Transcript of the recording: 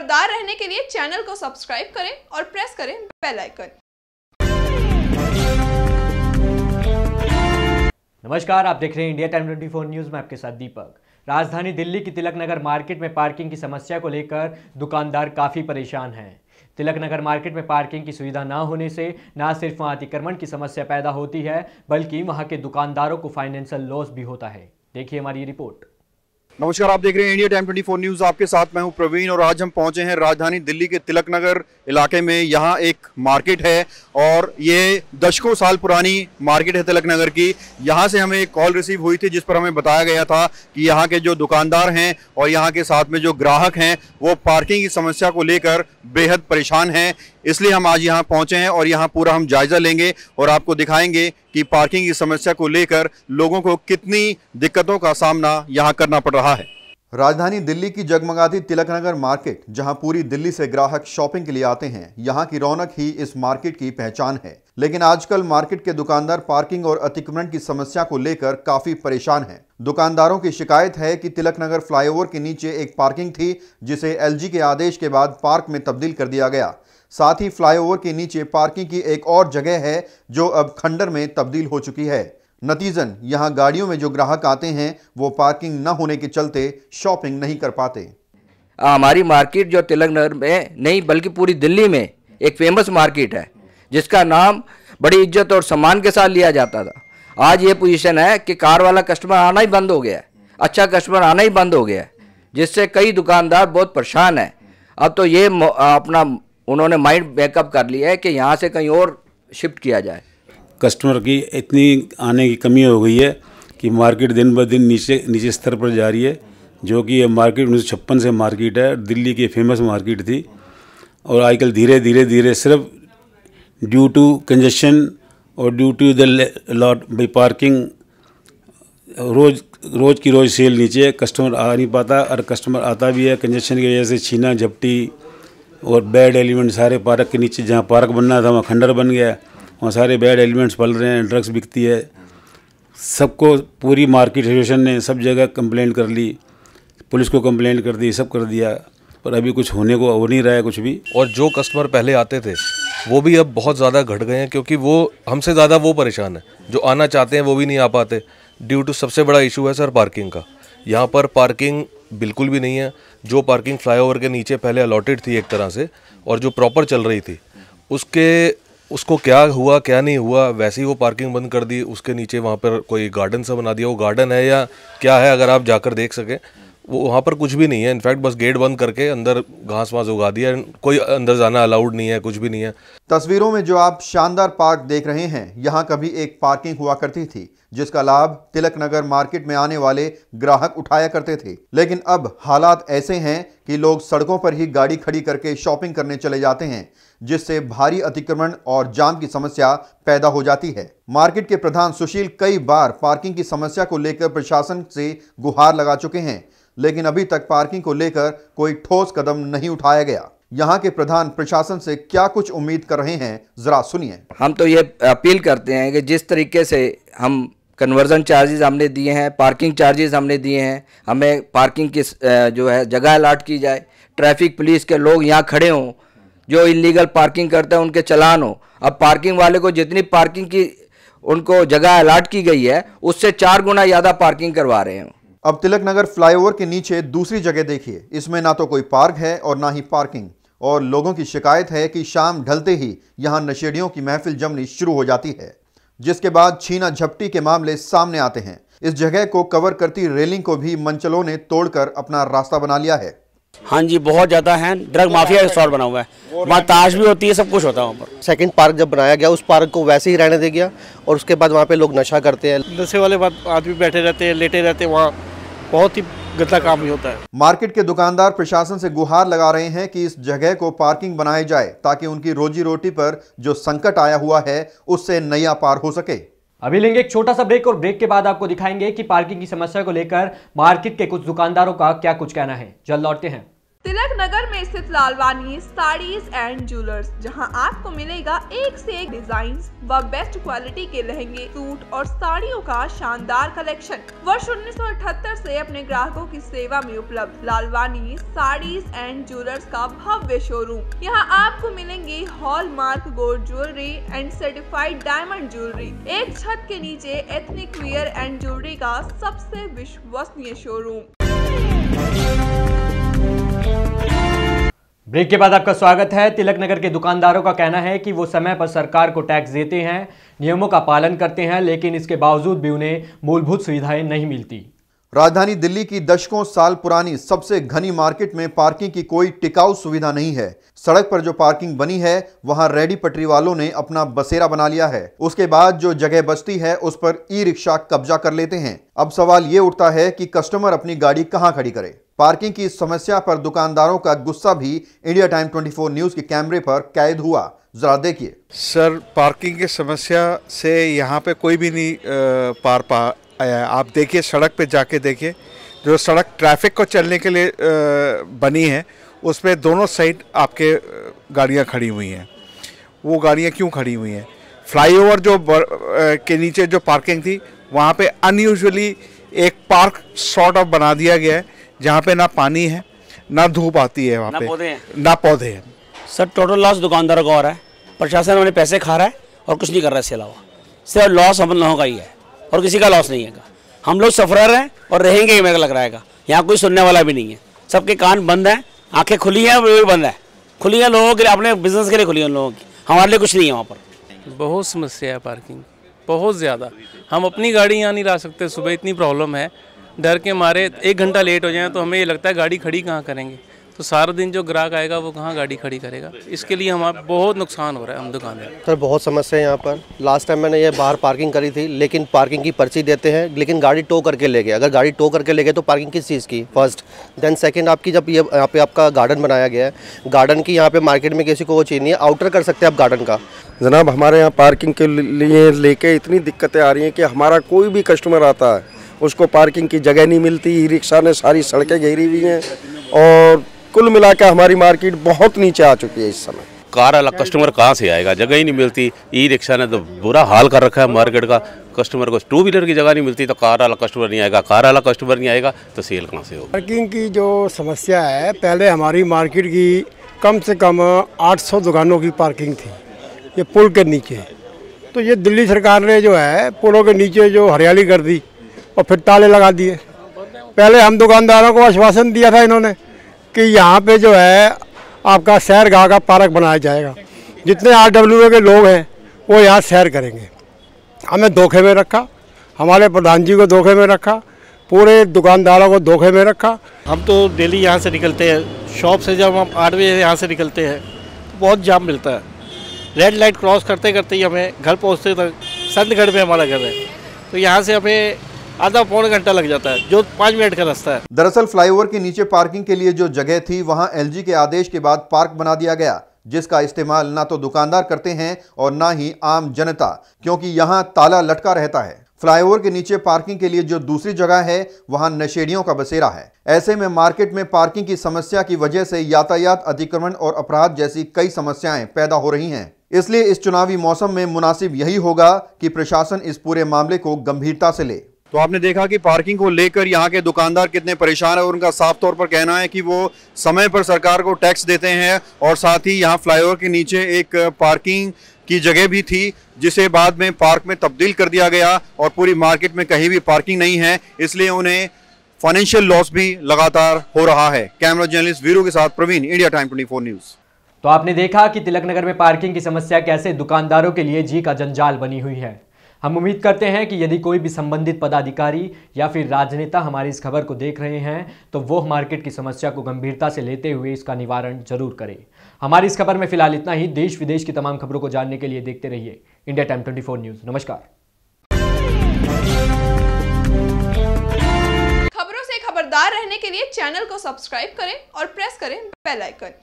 खबरदार रहने के लिए चैनल को सब्सक्राइब करें और प्रेस करें बेल आइकन नमस्कार आप देख रहे हैं इंडिया टाइम 24 न्यूज में आपके साथ दीपक राजधानी दिल्ली की तिलक नगर मार्केट में पार्किंग की समस्या को लेकर दुकानदार काफ़ी परेशान हैं तिलक नगर मार्केट में पार्किंग की सुविधा ना होने से ना सिर्फ वहाँ अतिक्रमण की समस्या पैदा होती है बल्कि वहाँ के दुकानदारों को फाइनेंशियल लॉस भी होता है देखिए हमारी रिपोर्ट नमस्कार आप देख रहे हैं India time twenty four news आपके साथ मैं हूं प्रवीण और आज हम पहुंचे हैं राजधानी दिल्ली के तिलक नगर इलाके में यहां एक मार्केट है और ये दशकों साल पुरानी मार्केट है तिलक नगर की यहां से हमें एक कॉल रिसीव हुई थी जिस पर हमें बताया गया था कि यहां के जो दुकानदार हैं और यहाँ के साथ में जो ग्राहक हैं वो पार्किंग की समस्या को लेकर बेहद परेशान हैं इसलिए हम आज यहाँ पहुँचे हैं और यहाँ पूरा हम जायज़ा लेंगे और आपको दिखाएंगे कि पार्किंग की समस्या को लेकर लोगों को कितनी दिक्कतों का सामना यहाँ करना पड़ रहा है राजधानी दिल्ली की जगमगाती तिलकनगर मार्केट जहां पूरी दिल्ली से ग्राहक शॉपिंग के लिए आते हैं यहां की रौनक ही इस मार्केट की पहचान है लेकिन आजकल मार्केट के दुकानदार पार्किंग और अतिक्रमण की समस्या को लेकर काफी परेशान हैं। दुकानदारों की शिकायत है कि तिलकनगर फ्लाईओवर के नीचे एक पार्किंग थी जिसे एल के आदेश के बाद पार्क में तब्दील कर दिया गया साथ ही फ्लाईओवर के नीचे पार्किंग की एक और जगह है जो अब खंडर में तब्दील हो चुकी है नतीजन यहां गाड़ियों में जो ग्राहक आते हैं वो पार्किंग न होने के चलते शॉपिंग नहीं कर पाते हमारी मार्केट जो तिलक में नहीं बल्कि पूरी दिल्ली में एक फेमस मार्केट है जिसका नाम बड़ी इज्जत और सम्मान के साथ लिया जाता था आज ये पोजीशन है कि कार वाला कस्टमर आना ही बंद हो गया है अच्छा कस्टमर आना ही बंद हो गया है जिससे कई दुकानदार बहुत परेशान हैं अब तो ये अपना उन्होंने माइंड बैकअप कर लिया है कि यहाँ से कहीं और शिफ्ट किया जाए कस्टमर की इतनी आने की कमी हो गई है कि मार्केट दिन ब दिन नीचे नीचे स्तर पर जा रही है जो कि ये मार्केट उन्नीस से मार्केट है दिल्ली की फेमस मार्केट थी और आजकल धीरे धीरे धीरे सिर्फ ड्यू टू कंजेशन और due to the lot by parking रोज़ रोज़ की रोज़ सेल नीचे कस्टमर आ नहीं पाता और कस्टमर आता भी है कंजेशन की वजह से छीना झपटी और बैड एलिमेंट सारे पार्क के नीचे जहाँ पार्क बनना था वहाँ खंडर बन गया वहाँ सारे बैड एलिमेंट्स पल रहे हैं ड्रग्स बिकती है सबको पूरी मार्केट सिचुएशन ने सब जगह कंप्लेंट कर ली पुलिस को कंप्लेंट कर दी सब कर दिया पर अभी कुछ होने को हो नहीं रहा है कुछ भी और जो कस्टमर पहले आते थे वो भी अब बहुत ज़्यादा घट गए हैं क्योंकि वो हमसे ज़्यादा वो परेशान है जो आना चाहते हैं वो भी नहीं आ पाते ड्यू टू सबसे बड़ा इशू है सर पार्किंग का यहाँ पर पार्किंग बिल्कुल भी नहीं है जो पार्किंग फ्लाईओवर के नीचे पहले अलॉटेड थी एक तरह से और जो प्रॉपर चल रही थी उसके उसको क्या हुआ क्या नहीं हुआ वैसे ही वो पार्किंग बंद कर दी उसके नीचे वहाँ पर कोई गार्डन सा बना दिया वो गार्डन है या क्या है अगर आप जाकर देख सकें वो वहाँ पर कुछ भी नहीं है इनफैक्ट बस गेट बंद करके अंदर घास वास उगा दिया कोई अंदर जाना अलाउड नहीं है कुछ भी नहीं है तस्वीरों में जो आप शानदार पार्क देख रहे हैं यहाँ कभी एक पार्किंग हुआ करती थी जिसका लाभ तिलक नगर मार्केट में आने वाले ग्राहक उठाया करते थे लेकिन अब हालात ऐसे हैं कि लोग सड़कों पर ही गाड़ी खड़ी करके शॉपिंग करने चले जाते हैं जिससे भारी अतिक्रमण और जाम की समस्या पैदा हो जाती है मार्केट के प्रधान सुशील कई बार पार्किंग की समस्या को लेकर प्रशासन से गुहार लगा चुके हैं लेकिन अभी तक पार्किंग को लेकर कोई ठोस कदम नहीं उठाया गया यहाँ के प्रधान प्रशासन से क्या कुछ उम्मीद कर रहे हैं जरा सुनिए हम तो ये अपील करते हैं कि जिस तरीके से हम कन्वर्जन चार्जेस हमने दिए हैं पार्किंग चार्जेस हमने दिए हैं हमें पार्किंग की जो है जगह अलाट की जाए ट्रैफिक पुलिस के लोग यहाँ खड़े हों जो इलीगल पार्किंग करते हैं उनके चलान हो अब पार्किंग वाले को जितनी पार्किंग की उनको जगह अलाट की गई है उससे चार गुना ज़्यादा पार्किंग करवा रहे हैं अब तिलक नगर फ्लाईओवर के नीचे दूसरी जगह देखिए इसमें ना तो कोई पार्क है और ना ही पार्किंग और लोगों की शिकायत है कि शाम ढलते ही यहाँ नशेड़ियों की महफिल जमनी शुरू हो जाती है जिसके बाद छीना झपटी के मामले सामने आते हैं इस जगह को कवर करती रेलिंग को भी मंचलों ने तोड़कर अपना रास्ता बना लिया है हाँ जी बहुत ज़्यादा है ड्रग माफिया स्टॉल बना हुआ है वहाँ ताश भी होती है सब कुछ होता है वहाँ पर सेकंड पार्क जब बनाया गया उस पार्क को वैसे ही रहने दे गया और उसके बाद वहाँ पे लोग नशा करते हैं नशे वाले आदमी बैठे रहते हैं लेटे रहते हैं वहाँ बहुत ही गंदा काम ही होता है मार्केट के दुकानदार प्रशासन से गुहार लगा रहे हैं कि इस जगह को पार्किंग बनाई जाए ताकि उनकी रोजी रोटी पर जो संकट आया हुआ है उससे नया पार हो सके अभी लेंगे एक छोटा सा ब्रेक और ब्रेक के बाद आपको दिखाएंगे कि पार्किंग की समस्या को लेकर मार्केट के कुछ दुकानदारों का क्या कुछ कहना है जल्द लौटते हैं तिलक नगर में स्थित लालवानी साड़ीज एंड ज्वेलर्स जहां आपको मिलेगा एक से एक डिजाइन व बेस्ट क्वालिटी के लहंगे सूट और साड़ियों का शानदार कलेक्शन वर्ष उन्नीस से अपने ग्राहकों की सेवा में उपलब्ध लालवानी साड़ीज एंड ज्वेलर्स का भव्य शोरूम यहां आपको मिलेंगे hallmark gold jewellery and certified diamond jewellery एक छत के नीचे एथनिक वियर एंड ज्वेलरी का सबसे विश्वसनीय शोरूम ब्रेक के बाद आपका स्वागत है तिलक नगर के दुकानदारों का कहना है कि वो समय पर सरकार को टैक्स देते हैं नियमों का पालन करते हैं लेकिन इसके बावजूद भी उन्हें मूलभूत सुविधाएं नहीं मिलती राजधानी दिल्ली की दशकों साल पुरानी सबसे घनी मार्केट में पार्किंग की कोई टिकाऊ सुविधा नहीं है सड़क पर जो पार्किंग बनी है वहां रेडी पटरी वालों ने अपना बसेरा बना लिया है उसके बाद जो जगह बचती है उस पर ई रिक्शा कब्जा कर लेते हैं अब सवाल ये उठता है कि कस्टमर अपनी गाड़ी कहाँ खड़ी करे पार्किंग की समस्या पर दुकानदारों का गुस्सा भी इंडिया टाइम 24 न्यूज़ के कैमरे पर कैद हुआ ज़रा देखिए सर पार्किंग की समस्या से यहाँ पे कोई भी नहीं पार पा आया आप देखिए सड़क पे जाके देखिए जो सड़क ट्रैफिक को चलने के लिए बनी है उसमें दोनों साइड आपके गाड़ियाँ खड़ी हुई हैं वो गाड़ियाँ क्यों खड़ी हुई हैं फ्लाईओवर जो बर, के नीचे जो पार्किंग थी वहाँ पे अनयूजअली एक पार्क शॉर्ट ऑफ बना दिया गया है जहाँ पे ना पानी है ना धूप आती है वहाँ पे पौधे ना पौधे हैं सर टोटल लॉस दुकानदारों का हो रहा है प्रशासन हमें पैसे खा रहा है और कुछ नहीं कर रहा है इसके अलावा सिर्फ लॉस हम लोगों का ही है और किसी का लॉस नहीं है हम लोग सफरर हैं और रहेंगे ही मेरा लग रहा है यहाँ कोई सुनने वाला भी नहीं है सबके कान बंद हैं आँखें खुली हैं वो भी बंद है खुली हैं लोगों के लिए अपने बिजनेस के लिए खुली हैं उन लोगों की हमारे लिए कुछ नहीं है वहाँ पर बहुत समस्या है पार्किंग बहुत ज़्यादा हम अपनी गाड़ी यहाँ नहीं ला सकते सुबह इतनी प्रॉब्लम है डर के मारे एक घंटा लेट हो जाए तो हमें ये लगता है गाड़ी खड़ी कहाँ करेंगे तो सारा दिन जो ग्राहक आएगा वो कहाँ गाड़ी खड़ी करेगा इसके लिए हमारा बहुत नुकसान हो रहा है हम दुकान में सर बहुत समस्या है यहाँ पर लास्ट टाइम मैंने ये बाहर पार्किंग करी थी लेकिन पार्किंग की पर्ची देते हैं लेकिन गाड़ी टो करके ले गए अगर गाड़ी टो करके ले गए तो पार्किंग किस चीज़ की फर्स्ट देन सेकेंड आपकी जब ये यहाँ पे आपका गार्डन बनाया गया है गार्डन की यहाँ पर मार्केट में किसी को वो चीज़ नहीं है आउटर कर सकते हैं आप गार्डन का जनाब हमारे यहाँ पार्किंग के लिए लेके इतनी दिक्कतें आ रही हैं कि हमारा कोई भी कस्टमर आता है उसको पार्किंग की जगह नहीं मिलती ई रिक्शा ने सारी सड़कें घेरी हुई हैं और कुल मिलाकर हमारी मार्केट बहुत नीचे आ चुकी है इस समय कार वाला कस्टमर कहाँ से आएगा जगह ही नहीं मिलती ई रिक्शा ने तो बुरा हाल कर रखा है मार्केट का कस्टमर को टू व्हीलर की जगह नहीं मिलती तो कार वाला कस्टमर नहीं आएगा कार वाला कस्टमर नहीं आएगा तो सेल कहाँ से होगा पार्किंग की जो समस्या है पहले हमारी मार्केट की कम से कम 800 दुकानों की पार्किंग थी ये पुल के नीचे तो ये दिल्ली सरकार ने जो है पुलों के नीचे जो हरियाली कर दी और फिर ताले लगा दिए पहले हम दुकानदारों को आश्वासन दिया था इन्होंने कि यहाँ पे जो है आपका शहर गाह का पार्क बनाया जाएगा जितने आर डब्ल्यू के लोग हैं वो यहाँ सैर करेंगे हमें धोखे में रखा हमारे प्रधान जी को धोखे में रखा पूरे दुकानदारों को धोखे में रखा हम तो डेली यहाँ से निकलते हैं शॉप से जब हम आठ बजे यहाँ से निकलते हैं तो बहुत जाम मिलता है रेड लाइट क्रॉस करते करते ही हमें घर पहुँचते तक संतगढ़ में हमारा घर है तो यहाँ से हमें आधा पौन घंटा लग जाता है जो पाँच मिनट का रास्ता है दरअसल फ्लाईओवर के नीचे पार्किंग के लिए जो जगह थी वहाँ एल के आदेश के बाद पार्क बना दिया गया जिसका इस्तेमाल ना तो दुकानदार करते हैं और ना ही आम जनता क्योंकि यहाँ ताला लटका रहता है फ्लाईओवर के नीचे पार्किंग के लिए जो दूसरी जगह है वहां नशेड़ियों का बसेरा है ऐसे में मार्केट में पार्किंग की समस्या की वजह से यातायात अतिक्रमण और अपराध जैसी कई समस्याएं पैदा हो रही हैं इसलिए इस चुनावी मौसम में मुनासिब यही होगा कि प्रशासन इस पूरे मामले को गंभीरता से ले तो आपने देखा कि पार्किंग को लेकर यहाँ के दुकानदार कितने परेशान हैं और उनका साफ तौर पर कहना है कि वो समय पर सरकार को टैक्स देते हैं और साथ ही यहाँ फ्लाईओवर के नीचे एक पार्किंग की जगह भी थी जिसे बाद में पार्क में तब्दील कर दिया गया और पूरी मार्केट में कहीं भी पार्किंग नहीं है इसलिए उन्हें फाइनेंशियल लॉस भी लगातार हो रहा है कैमरा जर्नलिस्ट वीरू के साथ Praveen India time twenty news तो आपने देखा कि तिलकनगर में पार्किंग की समस्या कैसे दुकानदारों के लिए जी का जंजाल बनी हुई है हम उम्मीद करते हैं कि यदि कोई भी संबंधित पदाधिकारी या फिर राजनेता हमारी इस खबर को देख रहे हैं तो वो मार्केट की समस्या को गंभीरता से लेते हुए इसका निवारण जरूर करें हमारी इस खबर में फिलहाल इतना ही देश विदेश की तमाम खबरों को जानने के लिए देखते रहिए इंडिया टाइम ट्वेंटी न्यूज़ नमस्कार खबरों से खबरदार रहने के लिए चैनल को सब्सक्राइब करें और प्रेस करें बेलाइकन